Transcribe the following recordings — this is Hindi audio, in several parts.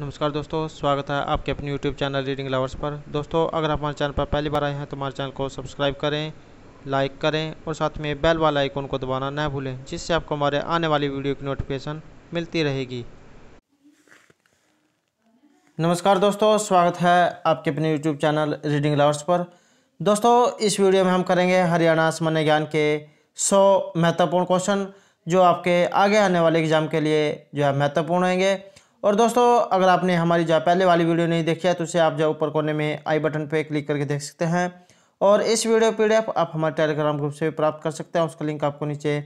नमस्कार दोस्तों स्वागत है आपके अपने YouTube चैनल रीडिंग लवर्स पर दोस्तों अगर आप हमारे चैनल पर पहली बार आए हैं तो हमारे चैनल को सब्सक्राइब करें लाइक करें और साथ में बेल वाला आइकन को दबाना न भूलें जिससे आपको हमारे आने वाली वीडियो की नोटिफिकेशन मिलती रहेगी नमस्कार दोस्तों स्वागत है आपके अपने यूट्यूब चैनल रीडिंग लवर्स पर दोस्तों इस वीडियो में हम करेंगे हरियाणा सामान्य ज्ञान के सौ महत्वपूर्ण क्वेश्चन जो आपके आगे आने वाले एग्जाम के लिए जो है महत्वपूर्ण होंगे और दोस्तों अगर आपने हमारी जो पहले वाली वीडियो नहीं देखी है तो उसे आप जो ऊपर कोने में आई बटन पर क्लिक करके देख सकते हैं और इस वीडियो पी डी आप हमारे टेलीग्राम ग्रुप से भी प्राप्त कर सकते हैं उसका लिंक आपको नीचे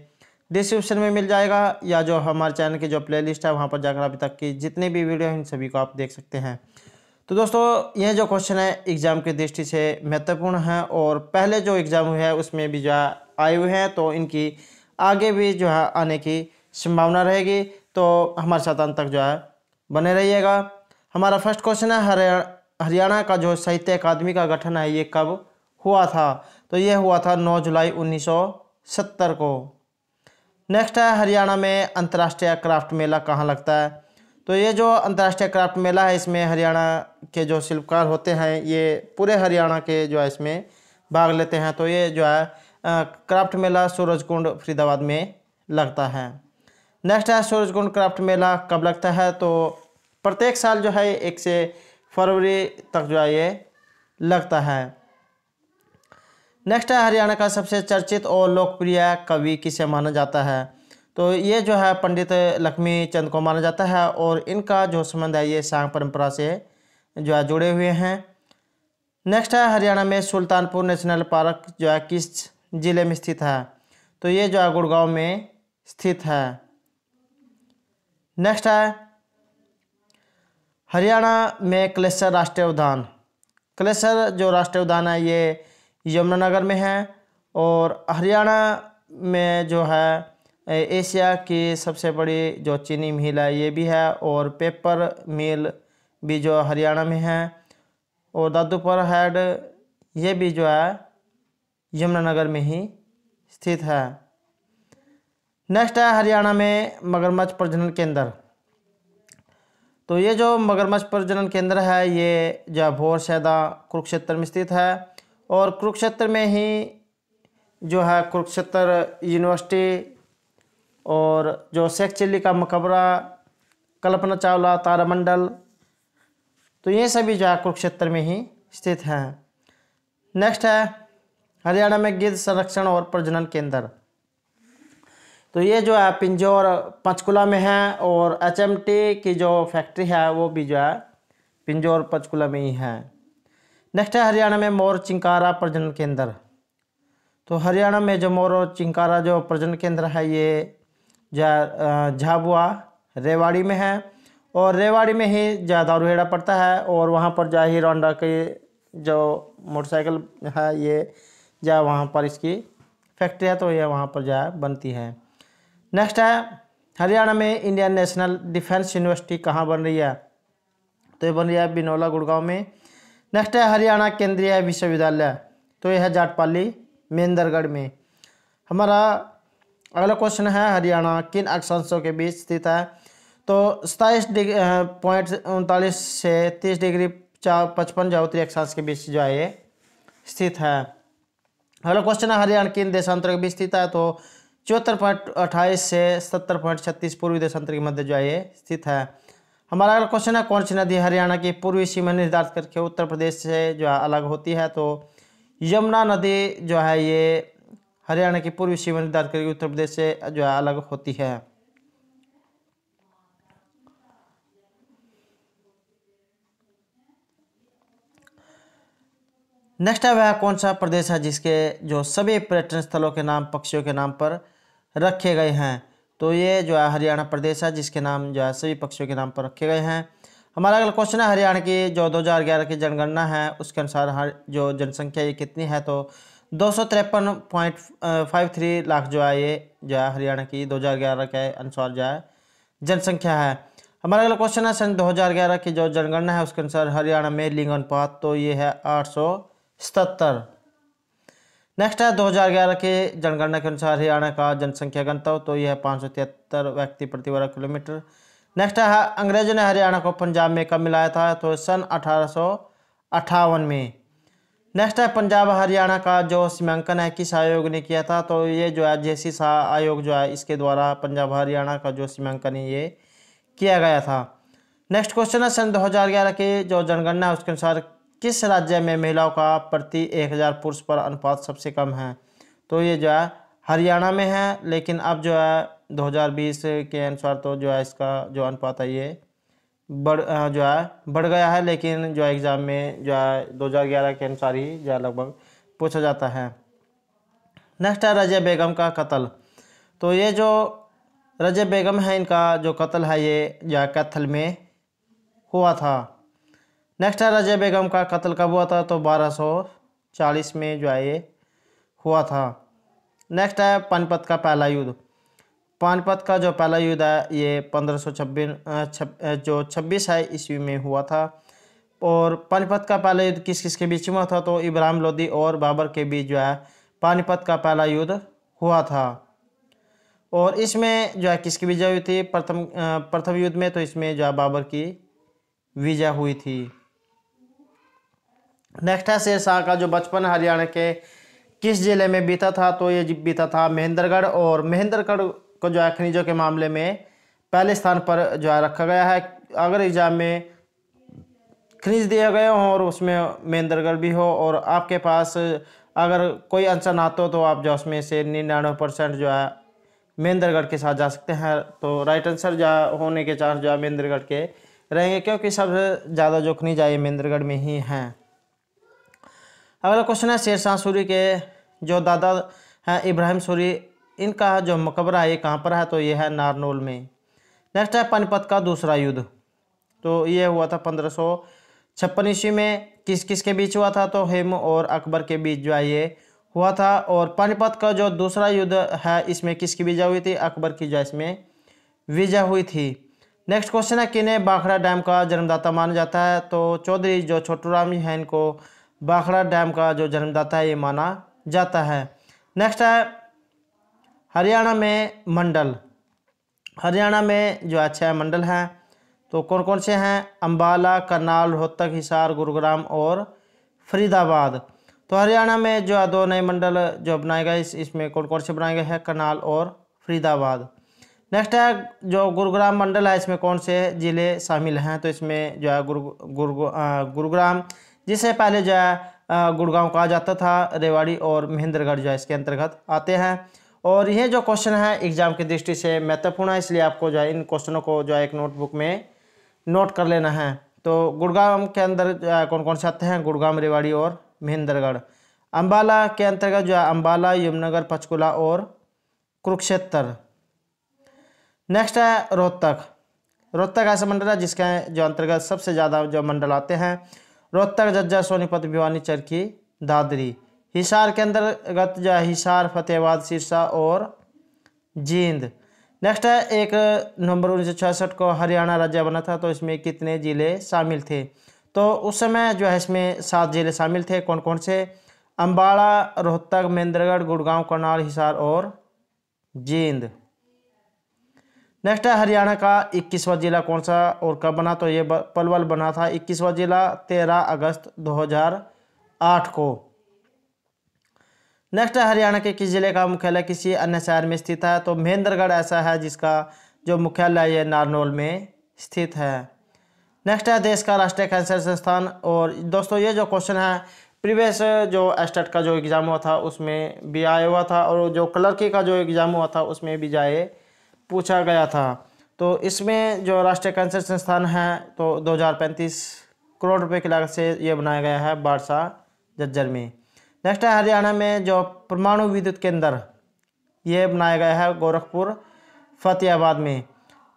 डिस्क्रिप्शन में मिल जाएगा या जो हमारे चैनल की जो प्ले है वहाँ पर जाकर अभी तक की जितने भी वीडियो हैं इन सभी को आप देख सकते हैं तो दोस्तों यह जो क्वेश्चन है एग्ज़ाम की दृष्टि से महत्वपूर्ण है और पहले जो एग्ज़ाम हुए हैं उसमें भी जो है आए हुए हैं तो इनकी आगे भी जो है आने की संभावना रहेगी तो हमारे साथ अंत तक जो है बने रहिएगा हमारा फर्स्ट क्वेश्चन है हरियाणा का जो साहित्य अकादमी का गठन है ये कब हुआ था तो ये हुआ था 9 जुलाई 1970 को नेक्स्ट है हरियाणा में अंतर्राष्ट्रीय क्राफ्ट मेला कहाँ लगता है तो ये जो अंतर्राष्ट्रीय क्राफ्ट मेला है इसमें हरियाणा के जो शिल्पकार होते हैं ये पूरे हरियाणा के जो है इसमें भाग लेते हैं तो ये जो है क्राफ्ट मेला कुंड फरीदाबाद में लगता है नेक्स्ट है कुंड क्राफ्ट मेला कब लगता है तो प्रत्येक साल जो है एक से फरवरी तक जो है ये लगता है नेक्स्ट है हरियाणा का सबसे चर्चित और लोकप्रिय कवि किसे माना जाता है तो ये जो है पंडित लक्ष्मी चंद को माना जाता है और इनका जो संबंध है ये सांग परंपरा से जो है जुड़े हुए हैं नेक्स्ट है हरियाणा में सुल्तानपुर नेशनल पार्क जो है किस ज़िले में स्थित है तो ये जो है गुड़गांव में स्थित है नेक्स्ट है हरियाणा में कलेसर राष्ट्रीय उद्यान कलेसर जो राष्ट्रीय उद्यान है ये यमुनानगर में है और हरियाणा में जो है एशिया की सबसे बड़ी जो चीनी मिल है ये भी है और पेपर मिल भी जो हरियाणा में है और दादूपर हेड ये भी जो है यमुनानगर में ही स्थित है नेक्स्ट है हरियाणा में मगरमच्छ प्रजनन केंद्र तो ये जो मगरमच्छ प्रजनन केंद्र है ये भोर सैदा कुरुक्षेत्र में स्थित है और कुरुक्षेत्र में ही जो है कुरुक्षेत्र यूनिवर्सिटी और जो शेख चिल्ली का मकबरा कल्पना चावला तारामंडल तो ये सभी जो है कुरुक्षेत्र में ही स्थित हैं नेक्स्ट है हरियाणा में गिद्ध संरक्षण और प्रजनन केंद्र तो ये जो है पिंजौर पंचकुला में है और एच की जो फैक्ट्री है वो भी जो है पिंजौर पंचकुला में ही है नेक्स्ट है हरियाणा में मोर चिंकारा प्रजनन केंद्र तो हरियाणा में जो मोर और चिंकारा जो प्रजनन केंद्र है ये झाबुआ रेवाड़ी में है और रेवाड़ी में ही जो दारूहेड़ा पड़ता है और वहाँ पर जो ही रोंडा के जो मोटरसाइकिल है ये जो वहाँ पर इसकी फैक्ट्री है तो ये वहाँ पर जो बनती है नेक्स्ट है हरियाणा में इंडियन नेशनल डिफेंस यूनिवर्सिटी कहाँ बन रही है तो ये बन रही है बिनौला गुड़गांव में नेक्स्ट है हरियाणा केंद्रीय विश्वविद्यालय तो यह है जाटपाली महेंद्रगढ़ में हमारा अगला क्वेश्चन है हरियाणा किन अक्षांशों के बीच स्थित है तो सताईस डिग्री पॉइंट उनतालीस से तीस डिग्री चार पचपन जो उत्तरी अक्षांश के बीच जो है ये स्थित है अगला क्वेश्चन है हरियाणा किन देशांतर के बीच स्थित है तो चौहत्तर पॉइंट अट्ठाईस से सत्तर पॉइंट छत्तीस पूर्वी देशांतर के मध्य जो है ये स्थित है हमारा अगला क्वेश्चन है कौन सी नदी हरियाणा की पूर्वी सीमा निर्धारित करके उत्तर प्रदेश से जो है अलग होती है तो यमुना नदी जो है ये हरियाणा की पूर्वी सीमा निर्धारित करके उत्तर प्रदेश से जो है अलग होती है नेक्स्ट है वह कौन सा प्रदेश है जिसके जो सभी पर्यटन स्थलों के नाम पक्षियों के नाम पर रखे गए हैं तो ये जो है हरियाणा प्रदेश है जिसके नाम जो है सभी पक्षियों के नाम पर रखे गए हैं हमारा अगला क्वेश्चन है हरियाणा की जो 2011 की जनगणना है उसके अनुसार हर जो जनसंख्या ये कितनी है तो दो लाख जो है ये जो है हरियाणा की दो के अनुसार जो है जनसंख्या है हमारा अगला क्वेश्चन है सन 2011 की जो जनगणना है उसके अनुसार हरियाणा में लिंग अनुपात तो ये है आठ नेक्स्ट है 2011 के जनगणना के अनुसार हरियाणा का जनसंख्या गंतव्य तो यह पाँच व्यक्ति प्रति वर्ग किलोमीटर नेक्स्ट है अंग्रेजों ने हरियाणा को पंजाब में कब मिलाया था तो सन अठारह में नेक्स्ट है पंजाब हरियाणा का जो सीमांकन है किस आयोग ने किया था तो ये जो है जे सा आयोग जो है इसके द्वारा पंजाब हरियाणा का जो सीमांकन है ये किया गया था नेक्स्ट क्वेश्चन है सन 2011 के जो जनगणना है उसके अनुसार किस राज्य में महिलाओं का प्रति एक हज़ार पुरुष पर अनुपात सबसे कम है तो ये जो है हरियाणा में है लेकिन अब जो है 2020 के अनुसार तो जो है इसका जो अनुपात है ये बढ़ जो है बढ़ गया है लेकिन जो है एग्ज़ाम में जो है दो के अनुसार ही जो है लगभग पूछा जाता है नेक्स्ट है रजय बेगम का कत्ल तो ये जो रजय बेगम है इनका जो कत्ल है ये या कैथल में हुआ था नेक्स्ट है रजिया बेगम का कत्ल कब हुआ था तो 1240 में जो है ये हुआ था नेक्स्ट है पानीपत का पहला युद्ध पानीपत का जो पहला युद्ध है ये पंद्रह सौ जो छब्बीस है ईस्वी में हुआ था और पानीपत का पहला युद्ध किस किस के बीच में था तो इब्राहिम लोदी और बाबर के बीच जो है पानीपत का पहला युद्ध हुआ था और इसमें जो है किसकी विजय हुई थी प्रथम प्रथम युद्ध में तो इसमें जो है बाबर की विजय हुई थी नेक्स्ट है शाह का जो बचपन हरियाणा के किस जिले में बीता था तो ये बीता था महेंद्रगढ़ और महेंद्रगढ़ को जो है खनिजों के मामले में पहले स्थान पर जो है रखा गया है अगर एग्ज़ाम में खनिज दिए गए हो और उसमें महेंद्रगढ़ भी हो और आपके पास अगर कोई आंसर ना हो तो, तो आप जो उसमें से निन्यानवे परसेंट जो है महेंद्रगढ़ के साथ जा सकते हैं तो राइट आंसर जो होने के चांस जो है महेंद्रगढ़ के रहेंगे क्योंकि सबसे ज़्यादा जो खनिज आए महेंद्रगढ़ में ही हैं अगला क्वेश्चन है शेर शाह सूरी के जो दादा हैं इब्राहिम सूरी इनका जो मकबरा है ये कहाँ पर है तो ये है नारनोल में नेक्स्ट है पानीपत का दूसरा युद्ध तो ये हुआ था पंद्रह सौ छप्पन ईस्वी में किस किस के बीच हुआ था तो हेम और अकबर के बीच जो है ये हुआ था और पानीपत का जो दूसरा युद्ध है इसमें किसकी विजय हुई थी अकबर की जो इसमें विजय हुई थी नेक्स्ट क्वेश्चन है किन्हें बाखड़ा डैम का जन्मदाता माना जाता है तो चौधरी जो छोटू राम हैं इनको बाखड़ा डैम का जो जन्मदाता है ये माना जाता है नेक्स्ट है हरियाणा में मंडल हरियाणा में जो है मंडल हैं तो कौन कौन से हैं अम्बाला करनाल रोहतक हिसार गुरुग्राम और फरीदाबाद तो हरियाणा में जो है दो नए मंडल जो बनाए गए इस इसमें कौन कौन से बनाए गए हैं करनाल और फरीदाबाद नेक्स्ट है जो गुरुग्राम मंडल है इसमें कौन से ज़िले शामिल हैं तो इसमें जो है गुरु गुरु गुरुग्राम गुरु जिसे पहले जो है गुड़गांव कहा जाता था रेवाड़ी और महेंद्रगढ़ जो है इसके अंतर्गत आते हैं और यह जो क्वेश्चन है एग्जाम की दृष्टि से महत्वपूर्ण है इसलिए आपको जो है इन क्वेश्चनों को जो है एक नोटबुक में नोट कर लेना है तो गुड़गांव के अंदर कौन कौन से आते हैं गुड़गांव रेवाड़ी और महेंद्रगढ़ अम्बाला के अंतर्गत जो है अम्बाला यमुनगर पंचकूला और कुरुक्षेत्र नेक्स्ट है रोहतक रोहतक ऐसा मंडल है जिसके जो अंतर्गत सबसे ज़्यादा जो मंडल आते हैं रोहतक जज्जा सोनीपत भिवानी चरखी दादरी हिसार के अंतर्गत जो है हिसार फतेहबाद सिरसा और जींद नेक्स्ट है एक नवंबर उन्नीस को हरियाणा राज्य बना था तो इसमें कितने ज़िले शामिल थे तो उस समय जो है इसमें सात ज़िले शामिल थे कौन कौन से अम्बाड़ा रोहतक महेंद्रगढ़ गुड़गांव करनाल हिसार और जींद नेक्स्ट है हरियाणा का इक्कीसवा जिला कौन सा और कब बना तो ये पलवल बना था इक्कीसवा जिला तेरह अगस्त दो हजार आठ को नेक्स्ट है हरियाणा के किस जिले का मुख्यालय किसी अन्य शहर में स्थित है तो महेंद्रगढ़ ऐसा है जिसका जो मुख्यालय है नारनौल में स्थित है नेक्स्ट है देश का राष्ट्रीय कैंसर संस्थान और दोस्तों ये जो क्वेश्चन है प्रीवियस जो एस्टेट का जो एग्ज़ाम हुआ था उसमें भी आया हुआ था और जो क्लर्की का जो एग्ज़ाम हुआ था उसमें भी जाए पूछा गया था तो इसमें जो राष्ट्रीय कैंसर संस्थान है तो 2035 करोड़ रुपए की लागत से ये बनाया गया है बारसा जज्जर में नेक्स्ट है हरियाणा में जो परमाणु विद्युत केंद्र ये बनाया गया है गोरखपुर फतेहाबाद में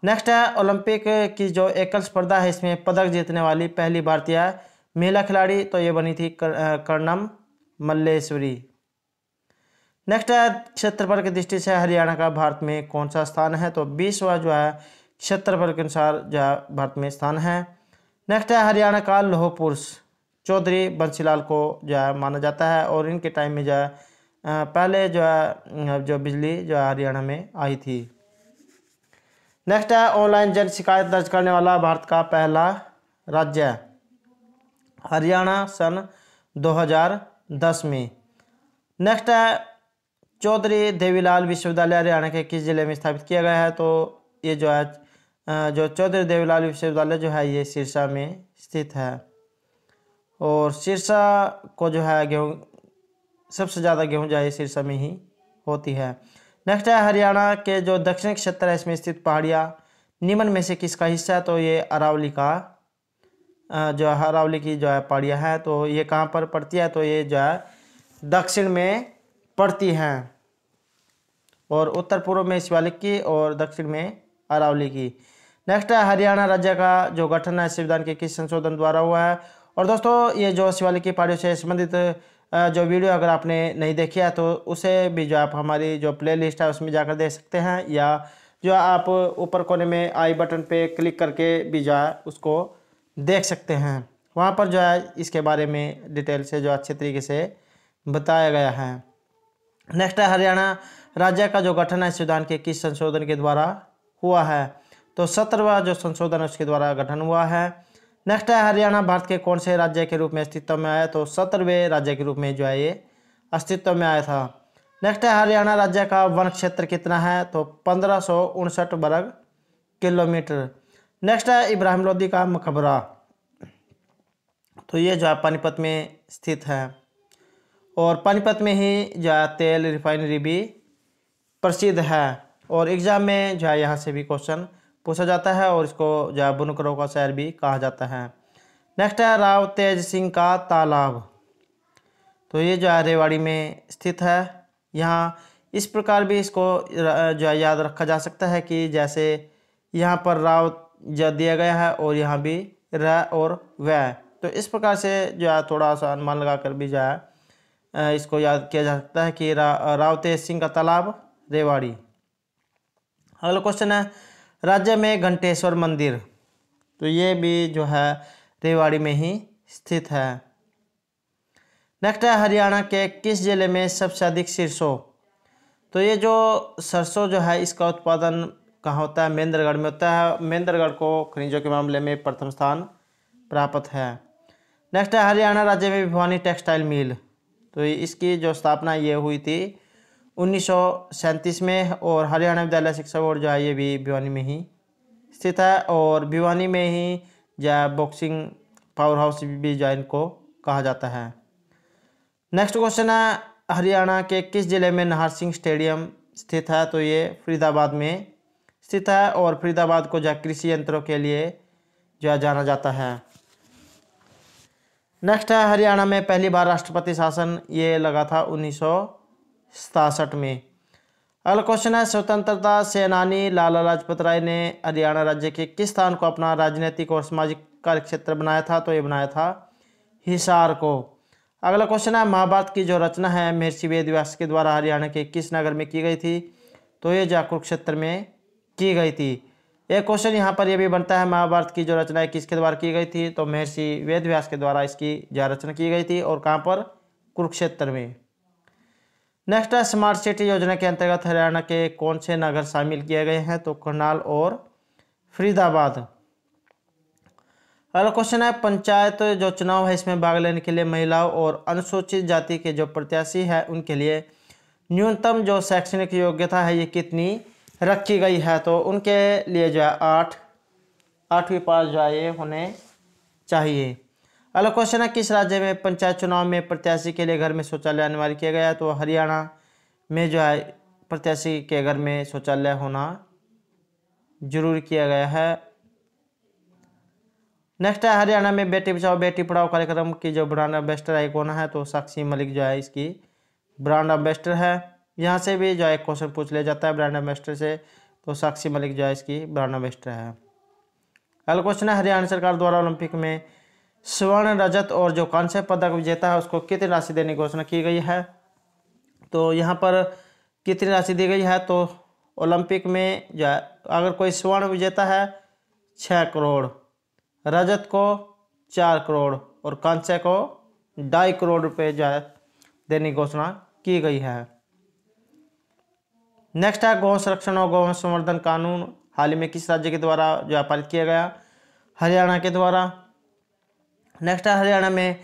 नेक्स्ट है ओलंपिक की जो एकल स्पर्धा है इसमें पदक जीतने वाली पहली भारतीय महिला खिलाड़ी तो ये बनी थी कर, कर्णम मल्लेश्वरी नेक्स्ट है क्षेत्रफल की दृष्टि से हरियाणा का भारत में कौन सा स्थान है तो बीसवा जो है क्षेत्रफल के अनुसार जो है भारत में स्थान है नेक्स्ट है हरियाणा का लोह पुरुष चौधरी बंसीलाल को जो है माना जाता है और इनके टाइम में जो है पहले जो है जो बिजली जो है हरियाणा में आई थी नेक्स्ट है ऑनलाइन जन शिकायत दर्ज करने वाला भारत का पहला राज्य है हरियाणा सन 2010 में नेक्स्ट है चौधरी देवीलाल विश्वविद्यालय हरियाणा के किस जिले में स्थापित किया गया है तो ये जो है जो चौधरी देवीलाल विश्वविद्यालय जो है ये सिरसा में स्थित है और सिरसा को जो है गेहूँ सबसे ज़्यादा गेहूँ जो है सिरसा में ही होती है नेक्स्ट है हरियाणा के जो दक्षिण क्षेत्र है इसमें स्थित पहाड़ियाँ निमन में से किसका हिस्सा है तो ये अरावली का जो है अरावली की जो है पहाड़ियाँ है तो ये कहाँ पर पड़ती है तो ये जो है दक्षिण में पड़ती हैं और उत्तर पूर्व में शिवालिक की और दक्षिण में अरावली की नेक्स्ट है हरियाणा राज्य का जो गठन है संविधान के किस संशोधन द्वारा हुआ है और दोस्तों ये जो शिवालिक की पहाड़ियों से संबंधित जो वीडियो अगर आपने नहीं देखी है तो उसे भी जो आप हमारी जो प्ले है उसमें जाकर देख सकते हैं या जो आप ऊपर कोने में आई बटन पर क्लिक करके भी जो है उसको देख सकते हैं वहाँ पर जो है इसके बारे में डिटेल से जो अच्छे तरीके से बताया गया है नेक्स्ट है हरियाणा राज्य का जो गठन है संविधान के किस संशोधन के द्वारा हुआ है तो सत्रहवा जो संशोधन है उसके द्वारा गठन हुआ है नेक्स्ट है हरियाणा भारत के कौन से राज्य के रूप में अस्तित्व में आया तो सत्रहवें राज्य के रूप में जो है ये अस्तित्व में आया था नेक्स्ट है हरियाणा राज्य का वन क्षेत्र कितना है तो पंद्रह वर्ग किलोमीटर नेक्स्ट है इब्राहिम लोदी का मकबरा तो ये जो है पानीपत में स्थित है और पानीपत में ही जो तेल रिफाइनरी भी प्रसिद्ध है और एग्ज़ाम में जो है यहाँ से भी क्वेश्चन पूछा जाता है और इसको जो है बुनकरों का शहर भी कहा जाता है नेक्स्ट है राव तेज सिंह का तालाब तो ये जो है रेवाड़ी में स्थित है यहाँ इस प्रकार भी इसको जो है याद रखा जा सकता है कि जैसे यहाँ पर राव जो दिया गया है और यहाँ भी र और व तो इस प्रकार से जो है थोड़ा सा अनुमान लगा कर भी जो है इसको याद किया जा सकता है कि रा, रावतेश सिंह का तालाब रेवाड़ी अगला क्वेश्चन है राज्य में घंटेश्वर मंदिर तो ये भी जो है रेवाड़ी में ही स्थित है नेक्स्ट है हरियाणा के किस ज़िले में सबसे अधिक सरसों तो ये जो सरसों जो है इसका उत्पादन कहाँ होता है महेंद्रगढ़ में होता है महेंद्रगढ़ को खनिजों के मामले में प्रथम स्थान प्राप्त है नेक्स्ट है हरियाणा राज्य में भिवानी टेक्सटाइल मिल तो इसकी जो स्थापना ये हुई थी उन्नीस में और हरियाणा विद्यालय शिक्षा बोर्ड जो है ये भी भिवानी में ही स्थित है और भिवानी में ही जो बॉक्सिंग पावर हाउस भी जो इनको कहा जाता है नेक्स्ट क्वेश्चन है हरियाणा के किस ज़िले में नाहर सिंह स्टेडियम स्थित है तो ये फरीदाबाद में स्थित है और फरीदाबाद को जो कृषि यंत्रों के लिए जो जाना जाता है नेक्स्ट है हरियाणा में पहली बार राष्ट्रपति शासन ये लगा था उन्नीस में अगला क्वेश्चन है स्वतंत्रता सेनानी लाला लाजपत राय ने हरियाणा राज्य के किस स्थान को अपना राजनीतिक और सामाजिक कार्यक्षेत्र बनाया था तो ये बनाया था हिसार को अगला क्वेश्चन है महाभारत की जो रचना है महर्षि वेद व्यास के द्वारा हरियाणा के किस नगर में की गई थी तो ये जाकुर क्षेत्र में की गई थी एक क्वेश्चन यहाँ पर यह भी बनता है महाभारत की जो रचना है किसके द्वारा की गई थी तो महर्षि वेद के द्वारा इसकी जो रचना की गई थी और कहाँ पर कुरुक्षेत्र में नेक्स्ट है स्मार्ट सिटी योजना के अंतर्गत हरियाणा के कौन से नगर शामिल किए गए हैं तो करनाल और फरीदाबाद अगला क्वेश्चन है पंचायत तो जो चुनाव है इसमें भाग लेने के लिए महिलाओं और अनुसूचित जाति के जो प्रत्याशी है उनके लिए न्यूनतम जो शैक्षणिक योग्यता है ये कितनी रखी गई है तो उनके लिए जो है आठ आठवीं पास जो है ये होने चाहिए अगला क्वेश्चन है किस राज्य में पंचायत चुनाव में प्रत्याशी के लिए घर में शौचालय अनिवार्य किया गया तो हरियाणा में जो है प्रत्याशी के घर में शौचालय होना जरूर किया गया है नेक्स्ट है हरियाणा में बेटी बचाओ बेटी पढ़ाओ कार्यक्रम की जो ब्रांड एम्बेस्टर है कौन है तो साक्षी मलिक जो है इसकी ब्रांड एम्बेस्टर है यहाँ से भी जो है क्वेश्चन पूछ लिया जाता है ब्रांड एम्बेस्टर से तो साक्षी मलिक जो है इसकी ब्रांड एम्बेस्टर है अगला क्वेश्चन है हरियाणा सरकार द्वारा ओलंपिक में स्वर्ण रजत और जो कांस्य पदक विजेता है उसको कितनी राशि देने की घोषणा की गई है तो यहाँ पर कितनी राशि दी गई है तो ओलंपिक में जो है अगर कोई स्वर्ण विजेता है छः करोड़ रजत को चार करोड़ और कांस्य को ढाई करोड़ रुपये जो है देने की घोषणा की गई है नेक्स्ट है गौ संरक्षण और गौ संवर्धन कानून हाल ही में किस राज्य के द्वारा जो है पारित किया गया हरियाणा के द्वारा नेक्स्ट है हरियाणा में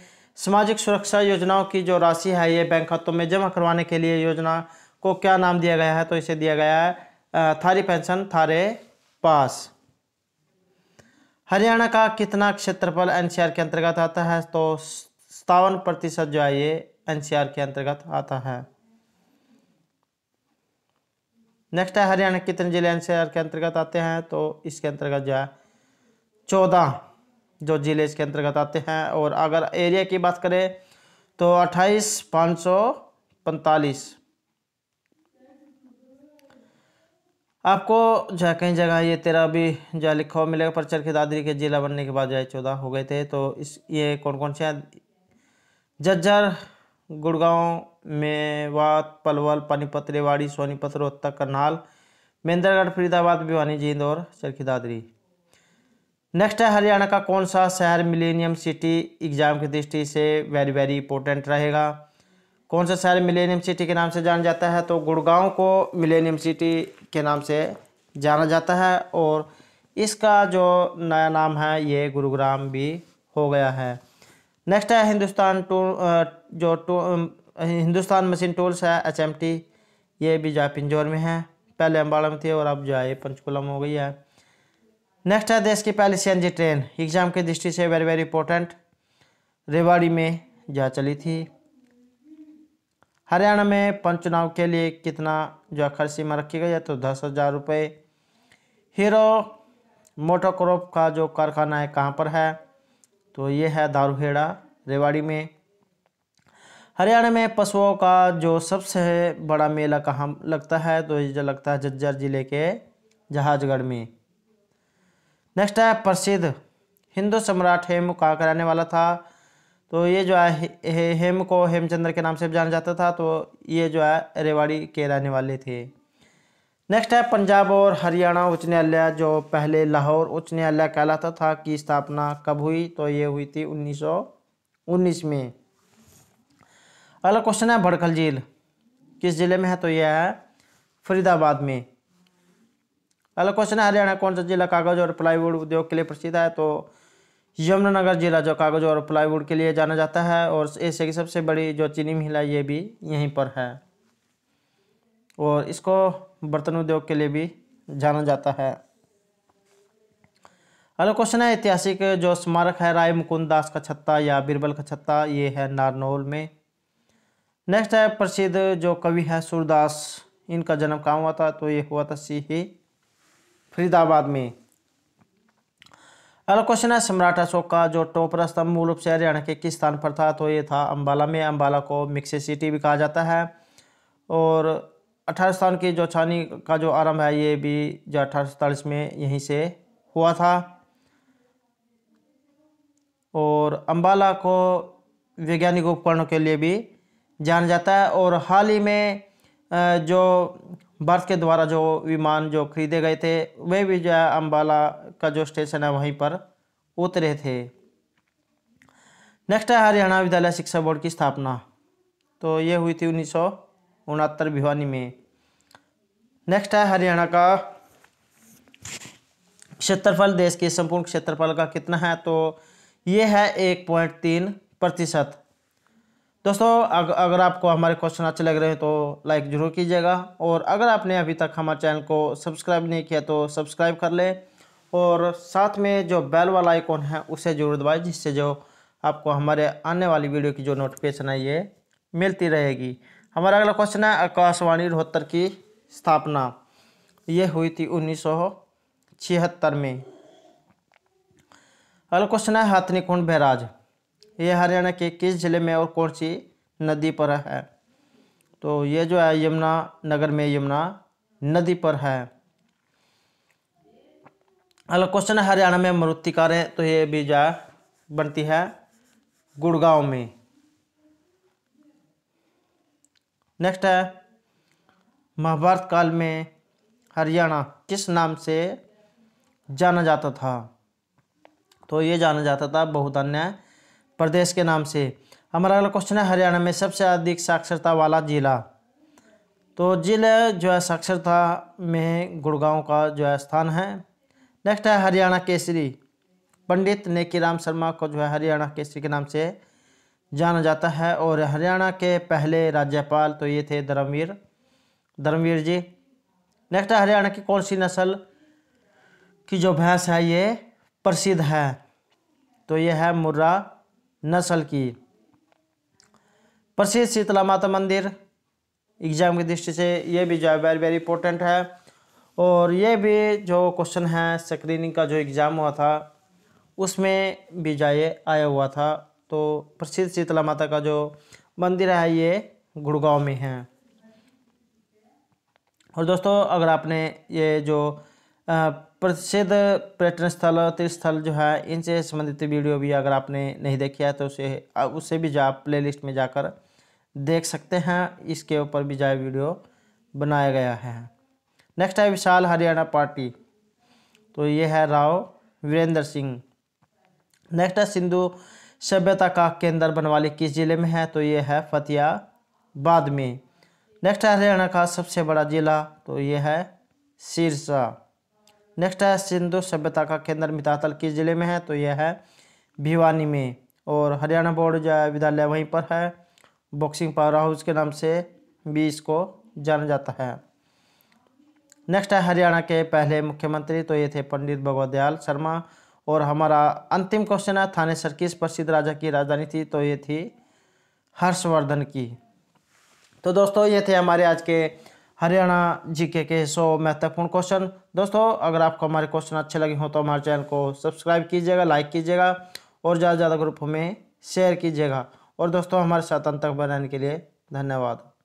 सामाजिक सुरक्षा योजनाओं की जो राशि है ये बैंक खातों में जमा करवाने के लिए योजना को क्या नाम दिया गया है तो इसे दिया गया है थारी पेंशन थारे पास हरियाणा का कितना क्षेत्रफल एनसीआर के अंतर्गत आता है तो सतावन प्रतिशत जो है ये एनसीआर के अंतर्गत आता है नेक्स्ट है हरियाणा कितने जिले एन के अंतर्गत आते हैं तो इसके अंतर्गत जो है चौदह जो जिले इसके अंतर्गत आते हैं और अगर एरिया की बात करें तो अट्ठाईस पाँच सौ पैंतालीस आपको जो है कई जगह ये तेरा भी जो लिखा हुआ मिलेगा पर के दादरी के जिला बनने के बाद जो है चौदह हो गए थे तो इस ये कौन कौन से हैं जज्जर गुड़गांव मेवात पलवल पानीपत रेवाड़ी सोनीपत रोहतक करनाल महेंद्रगढ़ फरीदाबाद भिवानी जींद और चरखी दादरी नेक्स्ट है हरियाणा का कौन सा शहर मिलेनियम सिटी एग्जाम की दृष्टि से वेरी वेरी इंपॉर्टेंट रहेगा कौन सा शहर मिलेनियम सिटी के नाम से जाना जाता है तो गुड़गांव को मिलेनियम सिटी के नाम से जाना जाता है और इसका जो नया नाम है ये गुरुग्राम भी हो गया है नेक्स्ट है हिंदुस्तान जो टो हिंदुस्तान मशीन टूल्स है एचएमटी ये भी जो है पिंजौर में है पहले अम्बाड़ा में थी और अब जो है में हो गई है नेक्स्ट है देश की पहली जी ट्रेन एग्ज़ाम की दृष्टि से वेरी वेरी इंपॉर्टेंट रेवाड़ी में जहाँ चली थी हरियाणा में पंच चुनाव के लिए कितना जो खर्च सीमा रखी गई है तो दस हज़ार रुपये हीरो मोटोक्रॉप का जो कारखाना है कहाँ पर है तो ये है दारूहेड़ा रेवाड़ी में हरियाणा में पशुओं का जो सबसे बड़ा मेला कहाँ लगता है तो ये जो लगता है जज्जर जिले के जहाजगढ़ में नेक्स्ट है प्रसिद्ध हिंदू सम्राट हेम का कराने वाला था तो ये जो है हे, हेम को हेमचंद्र के नाम से जाना जाता था तो ये जो है रेवाड़ी के रहने वाले थे नेक्स्ट है पंजाब और हरियाणा उच्च न्यायालय जो पहले लाहौर उच्च न्यायालय कहलाता था, था की स्थापना कब हुई तो ये हुई थी उन्नीस में अगला क्वेश्चन है भड़कल झील किस जिले में है तो यह है फरीदाबाद में अगला क्वेश्चन है हरियाणा कौन सा जिला कागज और प्लाईवुड उद्योग के लिए प्रसिद्ध है तो यमुनानगर जिला जो कागज और प्लाईवुड के लिए जाना जाता है और एशिया की सबसे बड़ी जो चीनी मिल है ये भी यहीं पर है और इसको बर्तन उद्योग के लिए भी जाना जाता है अगला क्वेश्चन है ऐतिहासिक जो स्मारक है राय मुकुंद दास का छत्ता या बीरबल का छत्ता ये है नारनौल में नेक्स्ट है प्रसिद्ध जो कवि है सूरदास इनका जन्म कहाँ हुआ था तो ये हुआ था सी ही फरीदाबाद में अगला क्वेश्चन है सम्राट अशोक का जो टोपरा स्तंभ मूल रूप से हरियाणा के किस स्थान पर था तो ये था अम्बाला में अम्बाला को मिक्सी सिटी भी कहा जाता है और अठारह स्थान की जो छानी का जो आरंभ है ये भी जो अठारह में यहीं से हुआ था और अम्बाला को वैज्ञानिक उपकरणों के लिए भी जाना जाता है और हाल ही में जो भारत के द्वारा जो विमान जो खरीदे गए थे वे भी जो है अम्बाला का जो स्टेशन है वहीं पर उतरे थे नेक्स्ट है हरियाणा विद्यालय शिक्षा बोर्ड की स्थापना तो ये हुई थी उन्नीस सौ उनहत्तर भिवानी में नेक्स्ट है हरियाणा का क्षेत्रफल देश के संपूर्ण क्षेत्रफल का कितना है तो ये है एक पॉइंट तीन प्रतिशत दोस्तों अग, अगर आपको हमारे क्वेश्चन अच्छे लग रहे हैं तो लाइक ज़रूर कीजिएगा और अगर आपने अभी तक हमारे चैनल को सब्सक्राइब नहीं किया तो सब्सक्राइब कर लें और साथ में जो बेल वाला आइकॉन है उसे जरूर दबाएं जिससे जो आपको हमारे आने वाली वीडियो की जो नोटिफिकेशन है ये मिलती रहेगी हमारा अगला क्वेश्चन है आकाशवाणी रोहतर की स्थापना ये हुई थी उन्नीस में अगला क्वेश्चन है कुंड बहराज ये हरियाणा के किस ज़िले में और कौन सी नदी पर है तो ये जो है यमुना नगर में यमुना नदी पर है अगला क्वेश्चन है हरियाणा में मरुति कारें तो ये भी जो बनती है गुड़गांव में नेक्स्ट है महाभारत काल में हरियाणा किस नाम से जाना जाता था तो ये जाना जाता था अन्य प्रदेश के नाम से हमारा अगला क्वेश्चन है हरियाणा में सबसे अधिक साक्षरता वाला जिला तो जिले जो है साक्षरता में गुड़गांव का जो है स्थान है नेक्स्ट है हरियाणा केसरी पंडित नेकी राम शर्मा को जो है हरियाणा केसरी के नाम से जाना जाता है और हरियाणा के पहले राज्यपाल तो ये थे धर्मवीर धर्मवीर जी नेक्स्ट है हरियाणा की कौन सी नस्ल की जो भैंस है ये प्रसिद्ध है तो ये है मुर्रा नस्ल की प्रसिद्ध शीतला माता मंदिर एग्जाम की दृष्टि से ये भी जो है वेरी वेरी इंपॉर्टेंट है और ये भी जो क्वेश्चन है स्क्रीनिंग का जो एग्ज़ाम हुआ था उसमें भी जाए आया हुआ था तो प्रसिद्ध शीतला माता का जो मंदिर है ये गुड़गांव में है और दोस्तों अगर आपने ये जो आ, प्रसिद्ध पर्यटन स्थल तीर्थ स्थल जो है इनसे संबंधित वीडियो भी अगर आपने नहीं देखी है तो उसे उसे भी जो आप प्ले लिस्ट में जाकर देख सकते हैं इसके ऊपर भी जाए वीडियो बनाया गया है नेक्स्ट है विशाल हरियाणा पार्टी तो ये है राव वीरेंद्र सिंह नेक्स्ट है सिंधु सभ्यता का केंद्र बनवाली किस ज़िले में है तो ये है फतियाबाद में नेक्स्ट है हरियाणा का सबसे बड़ा ज़िला तो ये है सिरसा नेक्स्ट है सिंधु सभ्यता का केंद्र मितातल किस जिले में है तो यह है भिवानी में और हरियाणा बोर्ड जो विद्यालय वहीं पर है बॉक्सिंग पावर हाउस के नाम से भी इसको जाना जाता है नेक्स्ट है हरियाणा के पहले मुख्यमंत्री तो ये थे पंडित भगवत दयाल शर्मा और हमारा अंतिम क्वेश्चन है थाने सर किस प्रसिद्ध राजा की राजधानी थी तो ये थी हर्षवर्धन की तो दोस्तों ये थे हमारे आज के हरियाणा जीके के सो महत्वपूर्ण क्वेश्चन दोस्तों अगर आपको हमारे क्वेश्चन अच्छे लगे हों तो हमारे चैनल को सब्सक्राइब कीजिएगा लाइक कीजिएगा और ज़्यादा से ज़्यादा ग्रुप में शेयर कीजिएगा और दोस्तों हमारे साथ अंत तक बनाने के लिए धन्यवाद